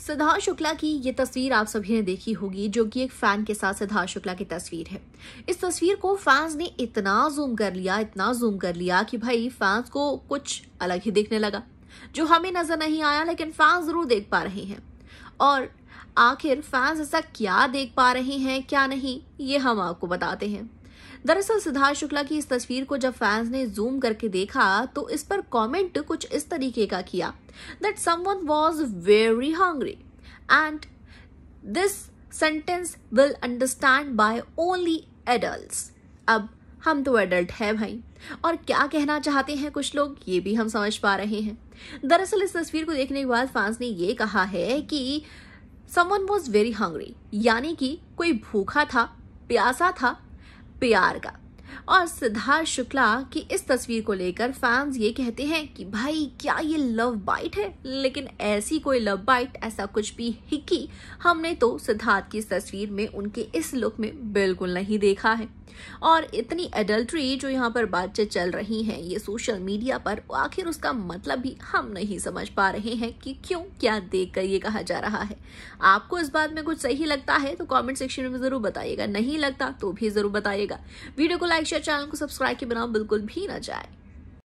सिद्धार्थ शुक्ला की ये तस्वीर आप सभी ने देखी होगी जो कि एक फैन के साथ सिद्धार्थ शुक्ला की तस्वीर है इस तस्वीर को फैंस ने इतना जूम कर लिया इतना जूम कर लिया कि भाई फैंस को कुछ अलग ही देखने लगा जो हमें नजर नहीं आया लेकिन फैंस जरूर देख पा रहे हैं और आखिर फैंस ऐसा क्या देख पा रहे हैं क्या नहीं ये हम आपको बताते हैं दरअसल सिद्धार्थ शुक्ला की इस तस्वीर को जब फैंस ने जूम करके देखा तो इस पर कमेंट कुछ इस तरीके का किया that someone was very hungry and this sentence will understand by only adult अब हम तो एडल्ट है भाई और क्या कहना चाहते हैं कुछ लोग ये भी हम समझ पा रहे हैं दरअसल इस तस्वीर को देखने के बाद फैंस ने ये कहा है कि समवन वॉज वेरी हंग्री यानी कि कोई भूखा था प्यासा था प्यार का और सिद्धार्थ शुक्ला की इस तस्वीर को लेकर फैंस ये कहते हैं कि भाई क्या ये लव बाइट है लेकिन ऐसी कोई लव बाइट ऐसा कुछ भी हिकी हमने तो सिद्धार्थ की इस तस्वीर में उनके इस लुक में बिल्कुल नहीं देखा है और इतनी एडल्ट्री जो यहाँ पर बातचीत चल रही हैं ये सोशल मीडिया पर आखिर उसका मतलब भी हम नहीं समझ पा रहे हैं कि क्यों क्या देख कर ये कहा जा रहा है आपको इस बात में कुछ सही लगता है तो कॉमेंट सेक्शन में जरूर बताइएगा नहीं लगता तो भी जरूर बताइएगा वीडियो को लाइक शेयर चैनल को सब्सक्राइब के बनाओ बिल्कुल भी ना जाए